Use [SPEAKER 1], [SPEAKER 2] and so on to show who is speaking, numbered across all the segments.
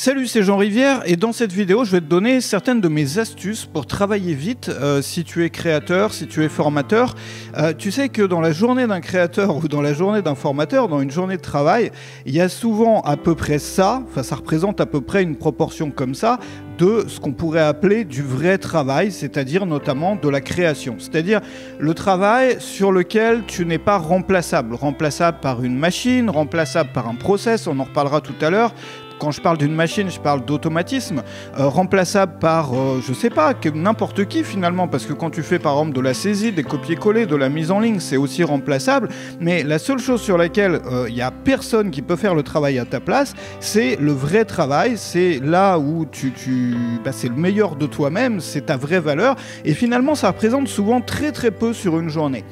[SPEAKER 1] Salut, c'est Jean Rivière et dans cette vidéo, je vais te donner certaines de mes astuces pour travailler vite euh, si tu es créateur, si tu es formateur. Euh, tu sais que dans la journée d'un créateur ou dans la journée d'un formateur, dans une journée de travail, il y a souvent à peu près ça, enfin ça représente à peu près une proportion comme ça de ce qu'on pourrait appeler du vrai travail, c'est-à-dire notamment de la création, c'est-à-dire le travail sur lequel tu n'es pas remplaçable, remplaçable par une machine, remplaçable par un process, on en reparlera tout à l'heure, quand je parle d'une machine, je parle d'automatisme, euh, remplaçable par, euh, je sais pas, n'importe qui finalement, parce que quand tu fais par exemple de la saisie, des copier-coller, de la mise en ligne, c'est aussi remplaçable, mais la seule chose sur laquelle il euh, n'y a personne qui peut faire le travail à ta place, c'est le vrai travail, c'est là où tu, bah, c'est le meilleur de toi-même, c'est ta vraie valeur, et finalement ça représente souvent très très peu sur une journée.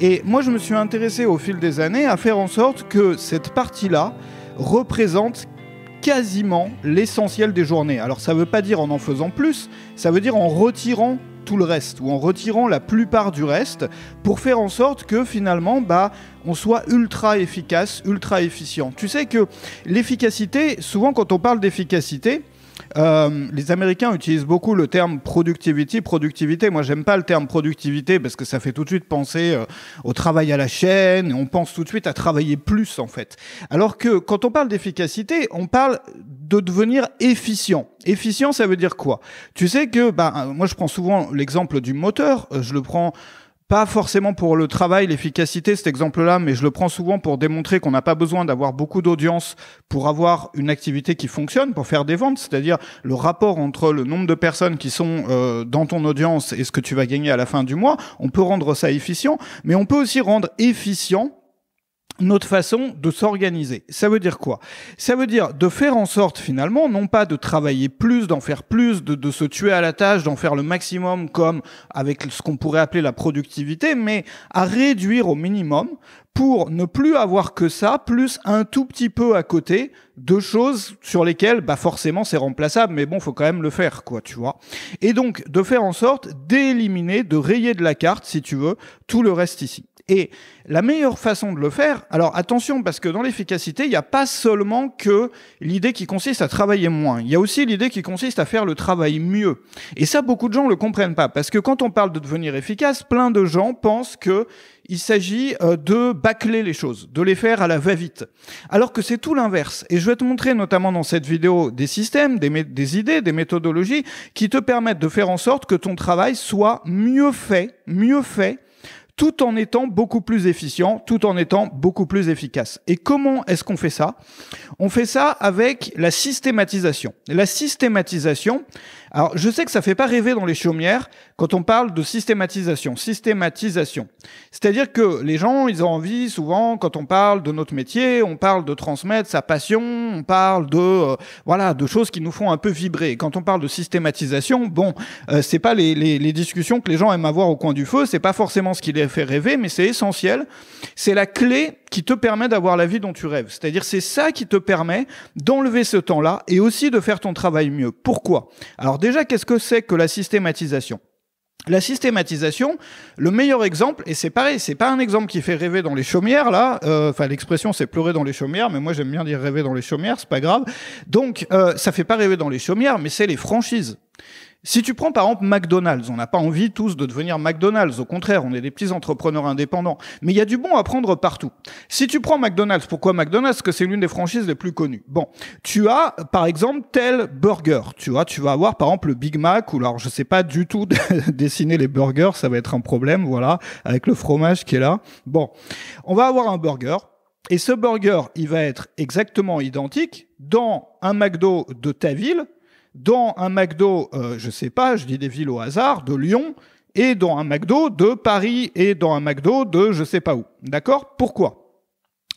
[SPEAKER 1] Et moi je me suis intéressé au fil des années à faire en sorte que cette partie-là représente quasiment l'essentiel des journées. Alors ça ne veut pas dire en en faisant plus, ça veut dire en retirant tout le reste ou en retirant la plupart du reste pour faire en sorte que finalement bah on soit ultra efficace, ultra efficient. Tu sais que l'efficacité, souvent quand on parle d'efficacité, euh, les Américains utilisent beaucoup le terme productivity, productivité. Moi, j'aime pas le terme productivité parce que ça fait tout de suite penser euh, au travail à la chaîne. On pense tout de suite à travailler plus, en fait. Alors que quand on parle d'efficacité, on parle de devenir efficient. Efficient, ça veut dire quoi Tu sais que, bah, moi, je prends souvent l'exemple du moteur. Euh, je le prends pas forcément pour le travail, l'efficacité, cet exemple-là, mais je le prends souvent pour démontrer qu'on n'a pas besoin d'avoir beaucoup d'audience pour avoir une activité qui fonctionne, pour faire des ventes, c'est-à-dire le rapport entre le nombre de personnes qui sont euh, dans ton audience et ce que tu vas gagner à la fin du mois. On peut rendre ça efficient, mais on peut aussi rendre efficient notre façon de s'organiser. Ça veut dire quoi Ça veut dire de faire en sorte finalement, non pas de travailler plus, d'en faire plus, de, de, se tuer à la tâche, d'en faire le maximum comme avec ce qu'on pourrait appeler la productivité, mais à réduire au minimum pour ne plus avoir que ça, plus un tout petit peu à côté de choses sur lesquelles, bah forcément, c'est remplaçable, mais bon, faut quand même le faire, quoi, tu vois. Et donc, de faire en sorte d'éliminer, de rayer de la carte, si tu veux, tout le reste ici. Et la meilleure façon de le faire, alors attention parce que dans l'efficacité, il n'y a pas seulement que l'idée qui consiste à travailler moins, il y a aussi l'idée qui consiste à faire le travail mieux. Et ça, beaucoup de gens ne le comprennent pas parce que quand on parle de devenir efficace, plein de gens pensent qu'il s'agit euh, de bâcler les choses, de les faire à la va-vite. Alors que c'est tout l'inverse. Et je vais te montrer notamment dans cette vidéo des systèmes, des, des, idées, des méthodologies qui te permettent de faire en sorte que ton travail soit mieux fait, mieux fait, tout en étant beaucoup plus efficient, tout en étant beaucoup plus efficace. Et comment est-ce qu'on fait ça On fait ça avec la systématisation. La systématisation, alors, je sais que ça fait pas rêver dans les chaumières quand on parle de systématisation. Systématisation. C'est-à-dire que les gens, ils ont envie, souvent, quand on parle de notre métier, on parle de transmettre sa passion, on parle de, euh, voilà, de choses qui nous font un peu vibrer. Quand on parle de systématisation, bon, euh, c'est pas les, les, discussions que les gens aiment avoir au coin du feu, c'est pas forcément ce qui les fait rêver, mais c'est essentiel. C'est la clé qui te permet d'avoir la vie dont tu rêves. C'est-à-dire c'est ça qui te permet d'enlever ce temps-là et aussi de faire ton travail mieux. Pourquoi Alors déjà, qu'est-ce que c'est que la systématisation la systématisation, le meilleur exemple, et c'est pareil, c'est pas un exemple qui fait rêver dans les chaumières, là, euh, enfin l'expression c'est pleurer dans les chaumières, mais moi j'aime bien dire rêver dans les chaumières, c'est pas grave. Donc euh, ça fait pas rêver dans les chaumières, mais c'est les franchises. Si tu prends par exemple McDonald's, on n'a pas envie tous de devenir McDonald's, au contraire, on est des petits entrepreneurs indépendants, mais il y a du bon à prendre partout. Si tu prends McDonald's, pourquoi McDonald's Parce que c'est l'une des franchises les plus connues. Bon, tu as par exemple tel burger, tu vois, tu vas avoir par exemple le Big Mac, ou alors je ne sais pas du tout dessiner les burgers, ça va être un problème, voilà, avec le fromage qui est là. Bon, on va avoir un burger, et ce burger, il va être exactement identique dans un McDo de ta ville dans un McDo, euh, je sais pas, je dis des villes au hasard, de Lyon, et dans un McDo de Paris, et dans un McDo de je sais pas où. D'accord Pourquoi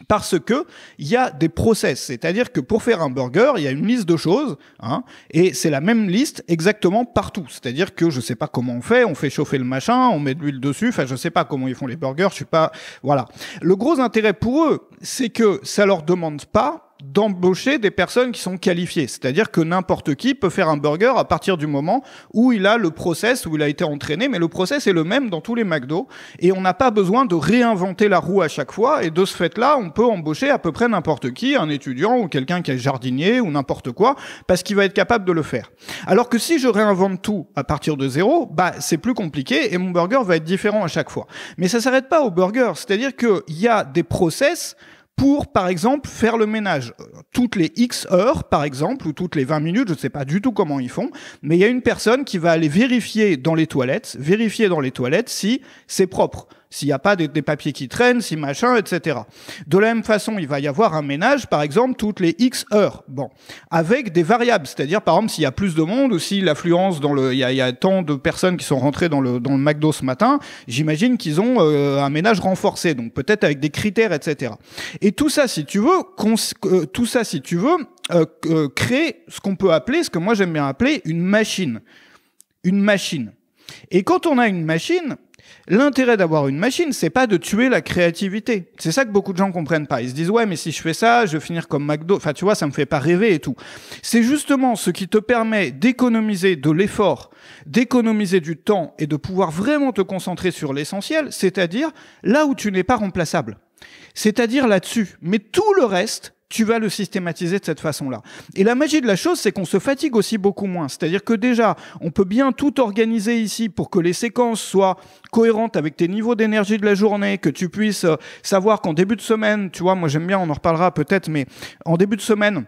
[SPEAKER 1] parce que il y a des process, c'est-à-dire que pour faire un burger, il y a une liste de choses, hein, et c'est la même liste exactement partout. C'est-à-dire que je sais pas comment on fait, on fait chauffer le machin, on met de l'huile dessus, enfin je sais pas comment ils font les burgers, je suis pas, voilà. Le gros intérêt pour eux, c'est que ça leur demande pas d'embaucher des personnes qui sont qualifiées. C'est-à-dire que n'importe qui peut faire un burger à partir du moment où il a le process, où il a été entraîné, mais le process est le même dans tous les McDo, et on n'a pas besoin de réinventer la roue à chaque fois, et de ce fait-là, on peut embaucher à peu près n'importe qui, un étudiant ou quelqu'un qui est jardinier ou n'importe quoi, parce qu'il va être capable de le faire. Alors que si je réinvente tout à partir de zéro, bah, c'est plus compliqué, et mon burger va être différent à chaque fois. Mais ça s'arrête pas au burger, c'est-à-dire qu'il y a des process pour, par exemple, faire le ménage. Toutes les X heures, par exemple, ou toutes les 20 minutes, je ne sais pas du tout comment ils font, mais il y a une personne qui va aller vérifier dans les toilettes, vérifier dans les toilettes si c'est propre s'il n'y a pas des, papiers qui traînent, si machin, etc. De la même façon, il va y avoir un ménage, par exemple, toutes les X heures. Bon. Avec des variables. C'est-à-dire, par exemple, s'il y a plus de monde ou si l'affluence dans le, il y, a, tant de personnes qui sont rentrées dans le, dans le McDo ce matin, j'imagine qu'ils ont euh, un ménage renforcé. Donc, peut-être avec des critères, etc. Et tout ça, si tu veux, cons euh, tout ça, si tu veux, euh, créer ce qu'on peut appeler, ce que moi j'aime bien appeler une machine. Une machine. Et quand on a une machine, L'intérêt d'avoir une machine, c'est pas de tuer la créativité. C'est ça que beaucoup de gens comprennent pas. Ils se disent ouais, mais si je fais ça, je vais finir comme McDo. Enfin, tu vois, ça me fait pas rêver et tout. C'est justement ce qui te permet d'économiser de l'effort, d'économiser du temps et de pouvoir vraiment te concentrer sur l'essentiel, c'est-à-dire là où tu n'es pas remplaçable. C'est-à-dire là-dessus. Mais tout le reste, tu vas le systématiser de cette façon-là. Et la magie de la chose, c'est qu'on se fatigue aussi beaucoup moins. C'est-à-dire que déjà, on peut bien tout organiser ici pour que les séquences soient cohérentes avec tes niveaux d'énergie de la journée, que tu puisses euh, savoir qu'en début de semaine, tu vois, moi j'aime bien, on en reparlera peut-être, mais en début de semaine,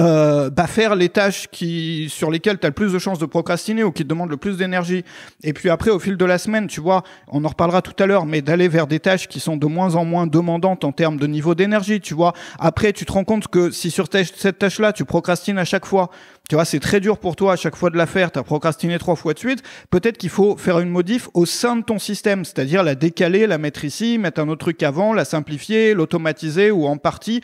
[SPEAKER 1] euh, bah faire les tâches qui sur lesquelles tu as le plus de chances de procrastiner ou qui te demandent le plus d'énergie et puis après au fil de la semaine tu vois on en reparlera tout à l'heure mais d'aller vers des tâches qui sont de moins en moins demandantes en termes de niveau d'énergie tu vois après tu te rends compte que si sur cette tâche là tu procrastines à chaque fois tu vois c'est très dur pour toi à chaque fois de la faire tu as procrastiné trois fois de suite peut-être qu'il faut faire une modif au sein de ton système c'est-à-dire la décaler la mettre ici mettre un autre truc avant la simplifier l'automatiser ou en partie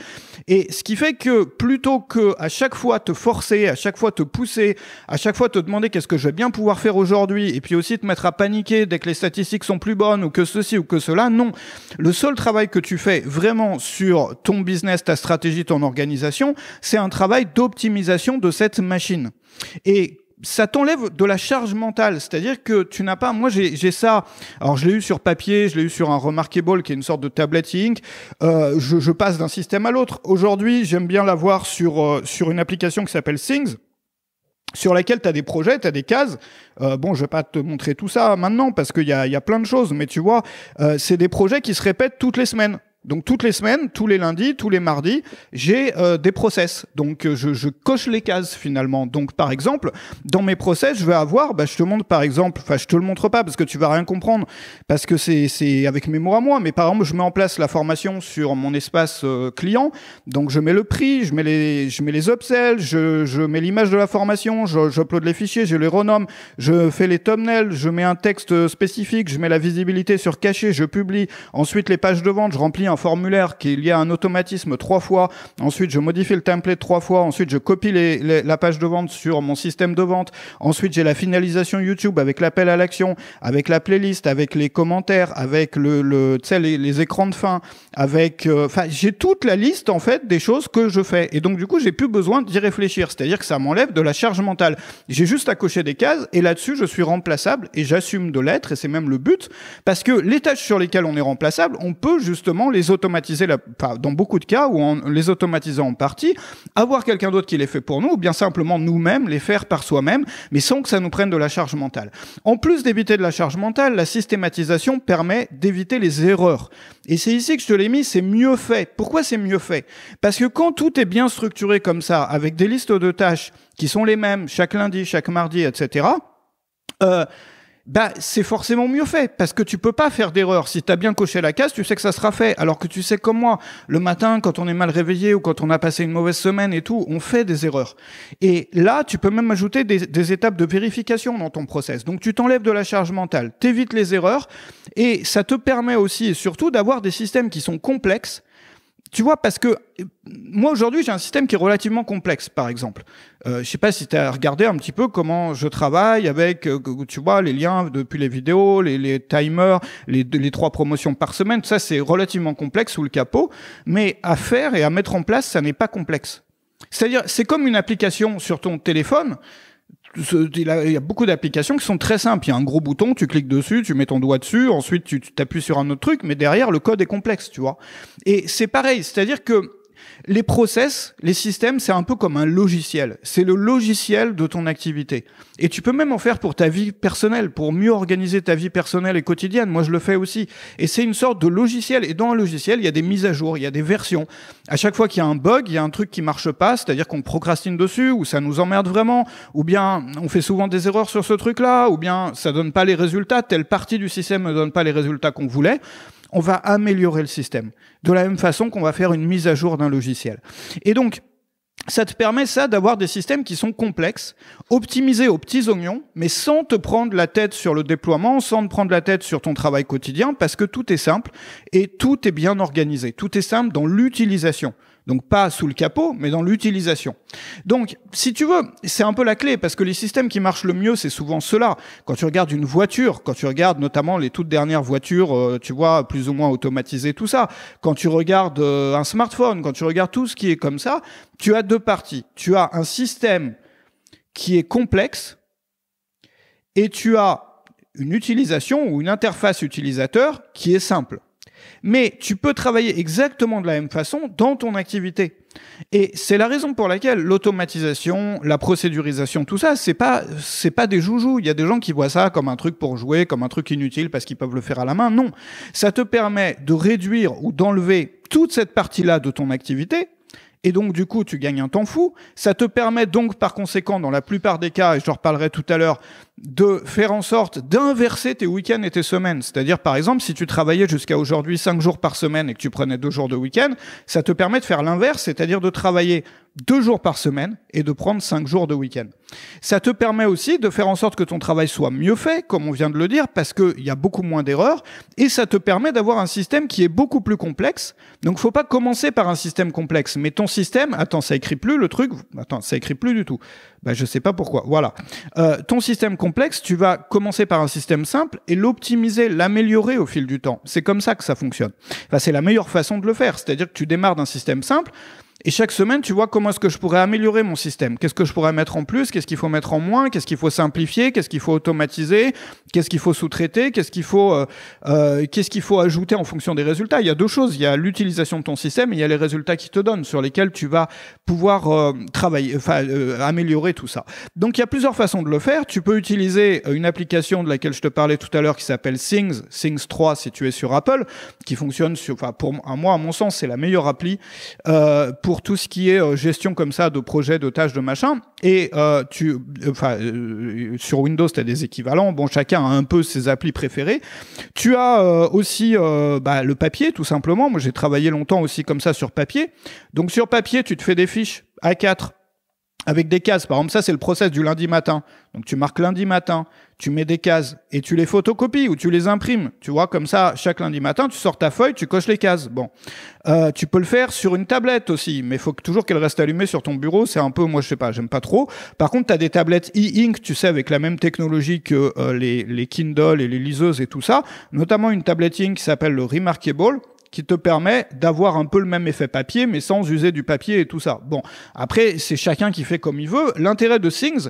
[SPEAKER 1] et ce qui fait que plutôt que à chaque fois te forcer, à chaque fois te pousser, à chaque fois te demander qu'est-ce que je vais bien pouvoir faire aujourd'hui, et puis aussi te mettre à paniquer dès que les statistiques sont plus bonnes ou que ceci ou que cela, non. Le seul travail que tu fais vraiment sur ton business, ta stratégie, ton organisation, c'est un travail d'optimisation de cette machine. Et ça t'enlève de la charge mentale. C'est-à-dire que tu n'as pas. Moi, j'ai ça. Alors, je l'ai eu sur papier, je l'ai eu sur un Remarkable qui est une sorte de tablette Ink. Euh, je, je, passe d'un système à l'autre. Aujourd'hui, j'aime bien l'avoir sur, euh, sur une application qui s'appelle Things sur laquelle tu as des projets, tu as des cases. Euh, bon, je vais pas te montrer tout ça maintenant parce qu'il y a, y a plein de choses, mais tu vois, euh, c'est des projets qui se répètent toutes les semaines. Donc toutes les semaines, tous les lundis, tous les mardis, j'ai euh, des process. Donc euh, je, je, coche les cases finalement. Donc par exemple, dans mes process, je vais avoir, bah, je te montre par exemple, enfin je te le montre pas parce que tu vas rien comprendre, parce que c'est avec mes mots à moi, mais par exemple je mets en place la formation sur mon espace euh, client. Donc je mets le prix, je mets les, je mets les upsells, je, je mets l'image de la formation, je j'upload les fichiers, je les renomme, je fais les thumbnails, je mets un texte spécifique, je mets la visibilité sur caché, je publie, ensuite les pages de vente, je remplis un formulaire qu'il y a à un automatisme trois fois, ensuite je modifie le template trois fois, ensuite je copie les, la page de vente sur mon système de vente, ensuite j'ai la finalisation YouTube avec l'appel à l'action, avec la playlist, avec les commentaires, avec le, les, les, écrans de fin, avec... Euh, enfin, j'ai toute la liste en fait des choses que je fais. Et donc du coup, j'ai plus besoin d'y réfléchir. C'est-à-dire que ça m'enlève de la charge mentale. J'ai juste à cocher des cases et là-dessus, je suis remplaçable et j'assume de l'être et c'est même le but parce que les tâches sur lesquelles on est remplaçable, on peut justement les les automatiser la, dans beaucoup de cas ou en les automatisant en partie, avoir quelqu'un d'autre qui les fait pour nous, ou bien simplement nous-mêmes les faire par soi-même, mais sans que ça nous prenne de la charge mentale. En plus d'éviter de la charge mentale, la systématisation permet d'éviter les erreurs. Et c'est ici que je te l'ai mis, c'est mieux fait. Pourquoi c'est mieux fait Parce que quand tout est bien structuré comme ça, avec des listes de tâches qui sont les mêmes chaque lundi, chaque mardi, etc., euh, bah c'est forcément mieux fait parce que tu peux pas faire d'erreur. Si tu as bien coché la case, tu sais que ça sera fait. Alors que tu sais comme moi, le matin quand on est mal réveillé ou quand on a passé une mauvaise semaine et tout, on fait des erreurs. Et là, tu peux même ajouter des, des étapes de vérification dans ton process. Donc tu t'enlèves de la charge mentale, t'évites les erreurs et ça te permet aussi et surtout d'avoir des systèmes qui sont complexes tu vois, parce que euh, moi aujourd'hui j'ai un système qui est relativement complexe, par exemple. Euh, je sais pas si tu as regardé un petit peu comment je travaille avec, euh, tu vois, les liens depuis les vidéos, les, timers, les, les, trois promotions par semaine. Ça c'est relativement complexe sous le capot, mais à faire et à mettre en place, ça n'est pas complexe. C'est-à-dire, c'est comme une application sur ton téléphone il y a beaucoup d'applications qui sont très simples. Il y a un gros bouton, tu cliques dessus, tu mets ton doigt dessus, ensuite tu t'appuies sur un autre truc, mais derrière le code est complexe, tu vois. Et c'est pareil, c'est-à-dire que les process, les systèmes, c'est un peu comme un logiciel. C'est le logiciel de ton activité. Et tu peux même en faire pour ta vie personnelle, pour mieux organiser ta vie personnelle et quotidienne. Moi, je le fais aussi. Et c'est une sorte de logiciel. Et dans un logiciel, il y a des mises à jour, il y a des versions. À chaque fois qu'il y a un bug, il y a un truc qui marche pas, c'est-à-dire qu'on procrastine dessus, ou ça nous emmerde vraiment, ou bien on fait souvent des erreurs sur ce truc-là, ou bien ça donne pas les résultats, telle partie du système ne donne pas les résultats qu'on voulait on va améliorer le système. De la même façon qu'on va faire une mise à jour d'un logiciel. Et donc, ça te permet ça d'avoir des systèmes qui sont complexes, optimisés aux petits oignons, mais sans te prendre la tête sur le déploiement, sans te prendre la tête sur ton travail quotidien, parce que tout est simple et tout est bien organisé. Tout est simple dans l'utilisation. Donc pas sous le capot, mais dans l'utilisation. Donc, si tu veux, c'est un peu la clé, parce que les systèmes qui marchent le mieux, c'est souvent cela. là Quand tu regardes une voiture, quand tu regardes notamment les toutes dernières voitures, euh, tu vois, plus ou moins automatisées, tout ça, quand tu regardes euh, un smartphone, quand tu regardes tout ce qui est comme ça, tu as deux parties. Tu as un système qui est complexe, et tu as une utilisation ou une interface utilisateur qui est simple. Mais tu peux travailler exactement de la même façon dans ton activité. Et c'est la raison pour laquelle l'automatisation, la procédurisation, tout ça, c'est pas c'est pas des joujoux. Il y a des gens qui voient ça comme un truc pour jouer, comme un truc inutile parce qu'ils peuvent le faire à la main. Non, ça te permet de réduire ou d'enlever toute cette partie-là de ton activité. Et donc, du coup, tu gagnes un temps fou. Ça te permet donc, par conséquent, dans la plupart des cas, et je te reparlerai tout à l'heure, de faire en sorte d'inverser tes week-ends et tes semaines. C'est-à-dire, par exemple, si tu travaillais jusqu'à aujourd'hui 5 jours par semaine et que tu prenais 2 jours de week-end, ça te permet de faire l'inverse, c'est-à-dire de travailler 2 jours par semaine et de prendre 5 jours de week-end. Ça te permet aussi de faire en sorte que ton travail soit mieux fait, comme on vient de le dire, parce qu'il y a beaucoup moins d'erreurs, et ça te permet d'avoir un système qui est beaucoup plus complexe. Donc, faut pas commencer par un système complexe, mais ton système, attends, ça écrit plus le truc, attends, ça écrit plus du tout bah, Je sais pas pourquoi. Voilà. Euh, ton système complexe, tu vas commencer par un système simple et l'optimiser, l'améliorer au fil du temps. C'est comme ça que ça fonctionne. c'est la meilleure façon de le faire. C'est-à-dire que tu démarres d'un système simple. Et chaque semaine, tu vois comment est-ce que je pourrais améliorer mon système. Qu'est-ce que je pourrais mettre en plus Qu'est-ce qu'il faut mettre en moins Qu'est-ce qu'il faut simplifier Qu'est-ce qu'il faut automatiser Qu'est-ce qu'il faut sous-traiter Qu'est-ce qu'il faut, euh, euh qu'est-ce qu'il faut ajouter en fonction des résultats Il y a deux choses. Il y a l'utilisation de ton système et il y a les résultats qui te donnent, sur lesquels tu vas pouvoir euh, travailler, enfin euh, améliorer tout ça. Donc il y a plusieurs façons de le faire. Tu peux utiliser une application de laquelle je te parlais tout à l'heure qui s'appelle Things, Things 3 si tu es sur Apple, qui fonctionne sur, enfin pour moi à mon sens c'est la meilleure appli pour pour tout ce qui est euh, gestion comme ça de projet, de tâches, de machin. Et euh, tu, euh, enfin, sur Windows, tu as des équivalents. Bon, chacun a un peu ses applis préférées. Tu as aussi bah, le papier, tout simplement. Moi, j'ai travaillé longtemps aussi comme ça sur papier. Donc sur papier, tu te fais des fiches A4 avec des cases. Par exemple, ça, c'est le process du lundi matin. Donc, tu marques lundi matin, tu mets des cases et tu les photocopies ou tu les imprimes. Tu vois, comme ça, chaque lundi matin, tu sors ta feuille, tu coches les cases. Bon. Euh, tu peux le faire sur une tablette aussi, mais il faut toujours qu'elle reste allumée sur ton bureau. C'est un peu, moi, je sais pas, j'aime pas trop. Par contre, tu as des tablettes e-ink, tu sais, avec la même technologie que euh, les, les Kindle et les liseuses et tout ça. Notamment une tablette e-ink qui s'appelle le Remarkable qui te permet d'avoir un peu le même effet papier, mais sans user du papier et tout ça. Bon, après, c'est chacun qui fait comme il veut. L'intérêt de Things,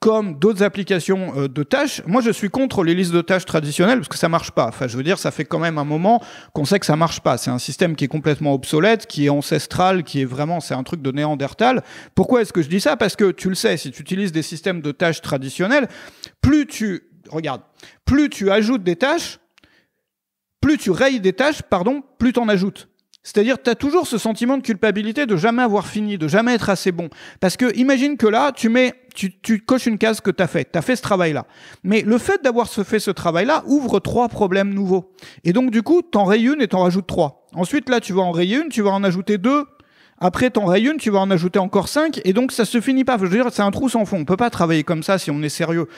[SPEAKER 1] comme d'autres applications euh, de tâches, moi je suis contre les listes de tâches traditionnelles parce que ça marche pas. Enfin, je veux dire, ça fait quand même un moment qu'on sait que ça marche pas. C'est un système qui est complètement obsolète, qui est ancestral, qui est vraiment, c'est un truc de néandertal. Pourquoi est-ce que je dis ça Parce que tu le sais, si tu utilises des systèmes de tâches traditionnels, plus tu regarde, plus tu ajoutes des tâches, plus tu rayes des tâches, pardon, plus t'en ajoutes. C'est-à-dire, tu as toujours ce sentiment de culpabilité de jamais avoir fini, de jamais être assez bon. Parce que imagine que là, tu mets, tu, tu coches une case que t'as as fait, tu fait ce travail-là. Mais le fait d'avoir fait ce travail-là ouvre trois problèmes nouveaux. Et donc, du coup, t'en rayes une et t'en rajoutes trois. Ensuite, là, tu vas en rayer une, tu vas en ajouter deux. Après, t'en rayes une, tu vas en ajouter encore cinq. Et donc, ça se finit pas. Je veux dire, c'est un trou sans fond. On peut pas travailler comme ça si on est sérieux.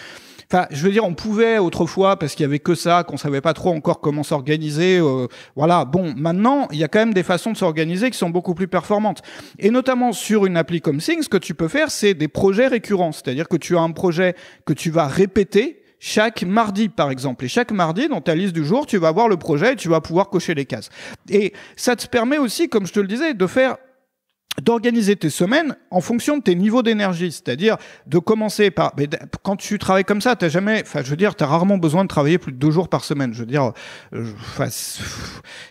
[SPEAKER 1] Enfin, je veux dire, on pouvait autrefois parce qu'il y avait que ça, qu'on savait pas trop encore comment s'organiser. Euh, voilà. Bon, maintenant, il y a quand même des façons de s'organiser qui sont beaucoup plus performantes. Et notamment sur une appli comme Things, ce que tu peux faire, c'est des projets récurrents. C'est-à-dire que tu as un projet que tu vas répéter chaque mardi, par exemple. Et chaque mardi, dans ta liste du jour, tu vas avoir le projet et tu vas pouvoir cocher les cases. Et ça te permet aussi, comme je te le disais, de faire d'organiser tes semaines en fonction de tes niveaux d'énergie, c'est-à-dire de commencer par quand tu travailles comme ça, t'as jamais, enfin je veux dire, t'as rarement besoin de travailler plus de deux jours par semaine. Je veux dire, euh,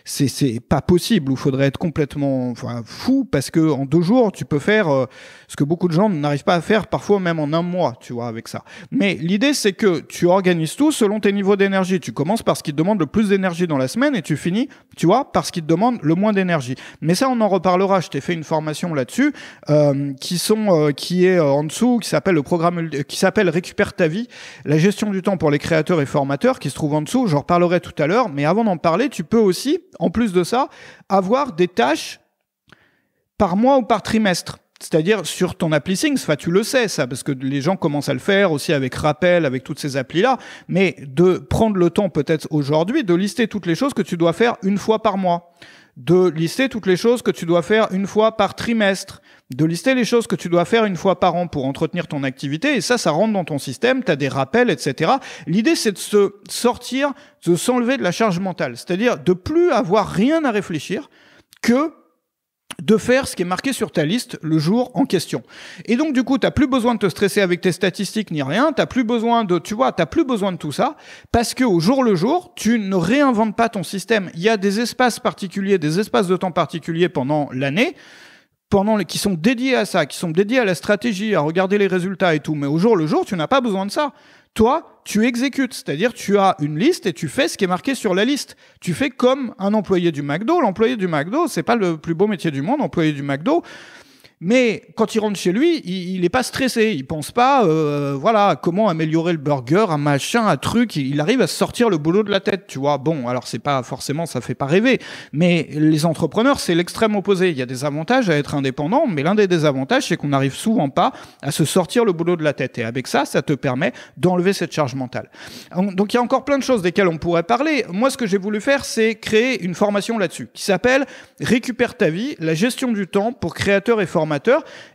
[SPEAKER 1] c'est c'est pas possible. ou faudrait être complètement enfin, fou parce que en deux jours tu peux faire euh, ce que beaucoup de gens n'arrivent pas à faire parfois même en un mois, tu vois, avec ça. Mais l'idée c'est que tu organises tout selon tes niveaux d'énergie. Tu commences par ce qui te demande le plus d'énergie dans la semaine et tu finis, tu vois, par ce qui te demande le moins d'énergie. Mais ça on en reparlera. Je t'ai fait une formation là-dessus, euh, qui sont euh, qui est euh, en dessous, qui s'appelle le programme qui s'appelle Récupère ta vie, la gestion du temps pour les créateurs et formateurs, qui se trouve en dessous. J'en reparlerai tout à l'heure, mais avant d'en parler, tu peux aussi, en plus de ça, avoir des tâches par mois ou par trimestre. C'est-à-dire sur ton appli Things, tu le sais ça, parce que les gens commencent à le faire aussi avec Rappel, avec toutes ces applis-là, mais de prendre le temps peut-être aujourd'hui de lister toutes les choses que tu dois faire une fois par mois de lister toutes les choses que tu dois faire une fois par trimestre, de lister les choses que tu dois faire une fois par an pour entretenir ton activité, et ça, ça rentre dans ton système, tu as des rappels, etc. L'idée, c'est de se sortir, de s'enlever de la charge mentale, c'est-à-dire de plus avoir rien à réfléchir que de faire ce qui est marqué sur ta liste le jour en question. Et donc du coup, tu plus besoin de te stresser avec tes statistiques ni rien, tu plus besoin de tu vois, tu plus besoin de tout ça parce que au jour le jour, tu ne réinventes pas ton système. Il y a des espaces particuliers, des espaces de temps particuliers pendant l'année pendant les, qui sont dédiés à ça, qui sont dédiés à la stratégie, à regarder les résultats et tout. Mais au jour le jour, tu n'as pas besoin de ça. Toi, tu exécutes, c'est-à-dire tu as une liste et tu fais ce qui est marqué sur la liste. Tu fais comme un employé du McDo. L'employé du McDo, c'est pas le plus beau métier du monde. Employé du McDo, mais quand il rentre chez lui, il n'est pas stressé. Il pense pas, euh, voilà, comment améliorer le burger, un machin, un truc. Il arrive à sortir le boulot de la tête, tu vois. Bon, alors c'est pas forcément, ça fait pas rêver. Mais les entrepreneurs, c'est l'extrême opposé. Il y a des avantages à être indépendant, mais l'un des désavantages, c'est qu'on n'arrive souvent pas à se sortir le boulot de la tête. Et avec ça, ça te permet d'enlever cette charge mentale. Donc il y a encore plein de choses desquelles on pourrait parler. Moi, ce que j'ai voulu faire, c'est créer une formation là-dessus qui s'appelle Récupère ta vie, la gestion du temps pour créateurs et formateurs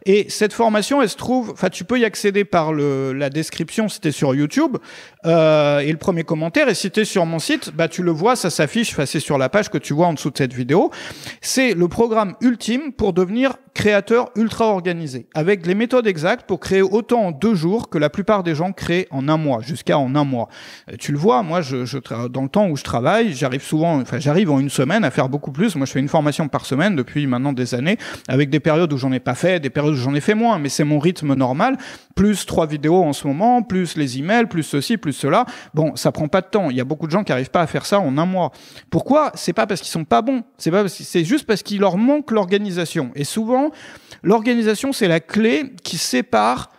[SPEAKER 1] et cette formation, elle se trouve, enfin, tu peux y accéder par le, la description c'était sur YouTube euh, et le premier commentaire. Et si sur mon site, bah, tu le vois, ça s'affiche, enfin, c'est sur la page que tu vois en dessous de cette vidéo. C'est le programme ultime pour devenir créateurs ultra organisé, avec les méthodes exactes pour créer autant en deux jours que la plupart des gens créent en un mois, jusqu'à en un mois. Euh, tu le vois, moi, je, je dans le temps où je travaille, j'arrive souvent, enfin, j'arrive en une semaine à faire beaucoup plus. Moi, je fais une formation par semaine depuis maintenant des années, avec des périodes où j'en ai pas fait, des périodes où j'en ai fait moins, mais c'est mon rythme normal. Plus trois vidéos en ce moment, plus les emails, plus ceci, plus cela. Bon, ça prend pas de temps. Il y a beaucoup de gens qui arrivent pas à faire ça en un mois. Pourquoi C'est pas parce qu'ils sont pas bons. C'est pas, c'est juste parce qu'il leur manque l'organisation. Et souvent L'organisation, c'est la clé qui sépare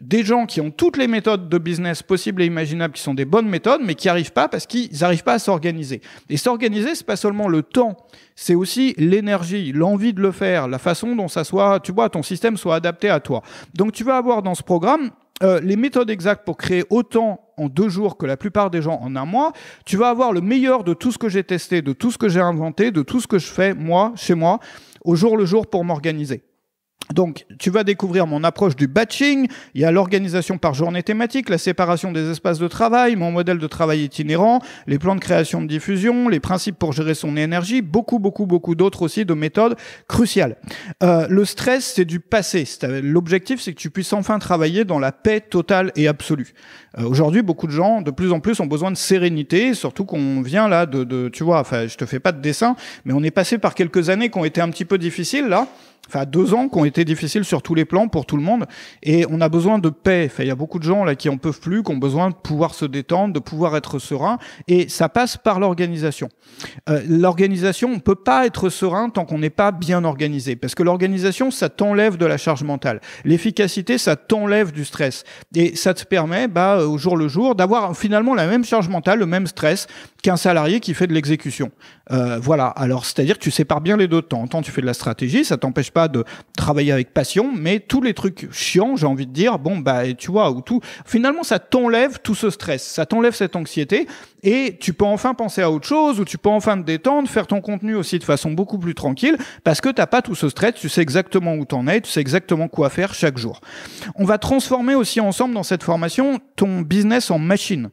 [SPEAKER 1] des gens qui ont toutes les méthodes de business possibles et imaginables, qui sont des bonnes méthodes, mais qui n'arrivent pas parce qu'ils n'arrivent pas à s'organiser. Et s'organiser, c'est pas seulement le temps, c'est aussi l'énergie, l'envie de le faire, la façon dont ça soit, tu vois, ton système soit adapté à toi. Donc tu vas avoir dans ce programme euh, les méthodes exactes pour créer autant en deux jours que la plupart des gens en un mois, tu vas avoir le meilleur de tout ce que j'ai testé, de tout ce que j'ai inventé, de tout ce que je fais moi, chez moi au jour le jour pour m'organiser. Donc, tu vas découvrir mon approche du batching. Il y a l'organisation par journée thématique, la séparation des espaces de travail, mon modèle de travail itinérant, les plans de création de diffusion, les principes pour gérer son énergie, beaucoup, beaucoup, beaucoup d'autres aussi de méthodes cruciales. Euh, le stress, c'est du passé. Euh, l'objectif, c'est que tu puisses enfin travailler dans la paix totale et absolue. Euh, aujourd'hui, beaucoup de gens, de plus en plus, ont besoin de sérénité, surtout qu'on vient là de, de, tu vois, enfin, je te fais pas de dessin, mais on est passé par quelques années qui ont été un petit peu difficiles là enfin deux ans qui ont été difficiles sur tous les plans pour tout le monde et on a besoin de paix. Enfin, il y a beaucoup de gens là qui en peuvent plus, qui ont besoin de pouvoir se détendre, de pouvoir être serein et ça passe par l'organisation. Euh, l'organisation, on peut pas être serein tant qu'on n'est pas bien organisé parce que l'organisation, ça t'enlève de la charge mentale. L'efficacité, ça t'enlève du stress et ça te permet, bah, euh, au jour le jour, d'avoir finalement la même charge mentale, le même stress qu'un salarié qui fait de l'exécution. Euh, voilà. Alors, c'est-à-dire que tu sépares bien les deux temps. En temps, tu fais de la stratégie, ça t'empêche pas de travailler avec passion, mais tous les trucs chiants, j'ai envie de dire, bon, bah, tu vois, ou tout, finalement, ça t'enlève tout ce stress, ça t'enlève cette anxiété, et tu peux enfin penser à autre chose, ou tu peux enfin te détendre, faire ton contenu aussi de façon beaucoup plus tranquille, parce que t'as pas tout ce stress, tu sais exactement où t'en es, tu sais exactement quoi faire chaque jour. On va transformer aussi ensemble dans cette formation ton business en machine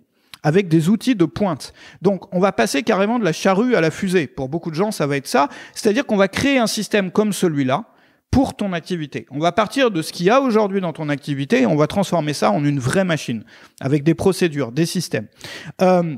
[SPEAKER 1] avec des outils de pointe. Donc on va passer carrément de la charrue à la fusée. Pour beaucoup de gens, ça va être ça. C'est-à-dire qu'on va créer un système comme celui-là pour ton activité. On va partir de ce qu'il y a aujourd'hui dans ton activité, et on va transformer ça en une vraie machine, avec des procédures, des systèmes. Euh,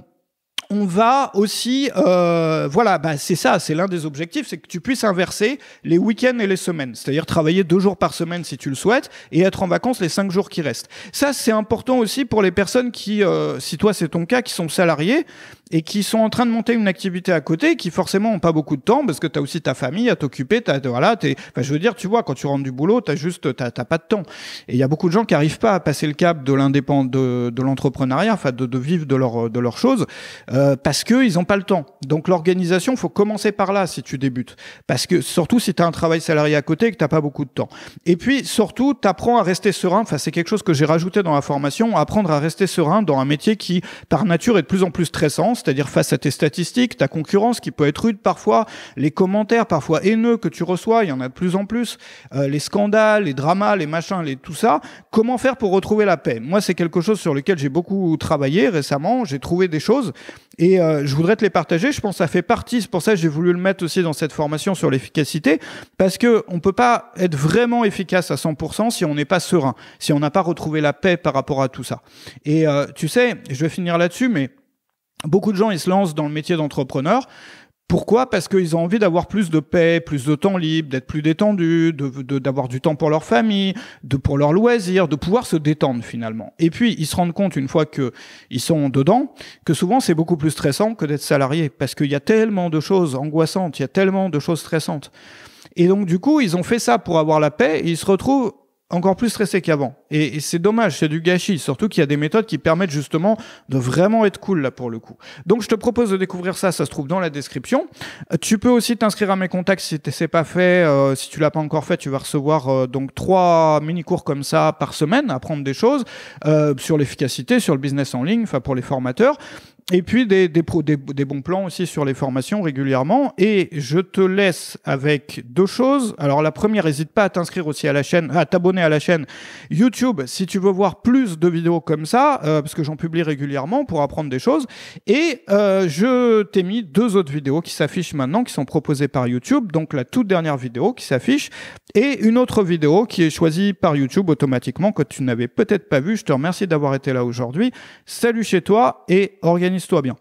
[SPEAKER 1] on va aussi, euh, voilà, bah, c'est ça, c'est l'un des objectifs, c'est que tu puisses inverser les week-ends et les semaines, c'est-à-dire travailler deux jours par semaine si tu le souhaites et être en vacances les cinq jours qui restent. Ça, c'est important aussi pour les personnes qui, euh, si toi c'est ton cas, qui sont salariés, et qui sont en train de monter une activité à côté, qui forcément ont pas beaucoup de temps parce que tu as aussi ta famille à t'occuper, t'as voilà, t'es, enfin, je veux dire, tu vois, quand tu rentres du boulot, t'as juste, t'as, t'as pas de temps. Et il y a beaucoup de gens qui arrivent pas à passer le cap de l'indépendance, de, de l'entrepreneuriat, enfin, de, de, vivre de leur de leurs choses, euh, parce que ils ont pas le temps. Donc l'organisation, faut commencer par là si tu débutes, parce que surtout si tu as un travail salarié à côté et que t'as pas beaucoup de temps. Et puis surtout, t'apprends à rester serein. Enfin, c'est quelque chose que j'ai rajouté dans la formation, apprendre à rester serein dans un métier qui par nature est de plus en plus stressant c'est-à-dire face à tes statistiques, ta concurrence qui peut être rude parfois, les commentaires parfois haineux que tu reçois, il y en a de plus en plus, euh, les scandales, les dramas, les machins, les tout ça. Comment faire pour retrouver la paix Moi, c'est quelque chose sur lequel j'ai beaucoup travaillé récemment. J'ai trouvé des choses et euh, je voudrais te les partager. Je pense que ça fait partie. C'est pour ça que j'ai voulu le mettre aussi dans cette formation sur l'efficacité parce que on peut pas être vraiment efficace à 100% si on n'est pas serein, si on n'a pas retrouvé la paix par rapport à tout ça. Et euh, tu sais, je vais finir là-dessus, mais Beaucoup de gens, ils se lancent dans le métier d'entrepreneur. Pourquoi Parce qu'ils ont envie d'avoir plus de paix, plus de temps libre, d'être plus détendu, d'avoir du temps pour leur famille, de pour leurs loisirs, de pouvoir se détendre finalement. Et puis ils se rendent compte une fois qu'ils sont dedans que souvent c'est beaucoup plus stressant que d'être salarié parce qu'il y a tellement de choses angoissantes, il y a tellement de choses stressantes. Et donc du coup ils ont fait ça pour avoir la paix et ils se retrouvent encore plus stressé qu'avant. Et, c'est dommage, c'est du gâchis, surtout qu'il y a des méthodes qui permettent justement de vraiment être cool là pour le coup. Donc je te propose de découvrir ça, ça se trouve dans la description. Euh, tu peux aussi t'inscrire à mes contacts si c'est pas fait, euh, si tu l'as pas encore fait, tu vas recevoir euh, donc trois mini cours comme ça par semaine, apprendre des choses sur l'efficacité, sur le business en ligne, enfin pour les formateurs. Et puis des, des, des, bons plans aussi sur les formations régulièrement. Et je te laisse avec deux choses. Alors la première, n'hésite pas à t'inscrire aussi à la chaîne, à t'abonner à la chaîne YouTube si tu veux voir plus de vidéos comme ça, euh, parce que j'en publie régulièrement pour apprendre des choses. Et euh, je t'ai mis deux autres vidéos qui s'affichent maintenant, qui sont proposées par YouTube. Donc la toute dernière vidéo qui s'affiche et une autre vidéo qui est choisie par YouTube automatiquement que tu n'avais peut-être pas vue. Je te remercie d'avoir été là aujourd'hui. Salut chez toi et organise laisse toi bien.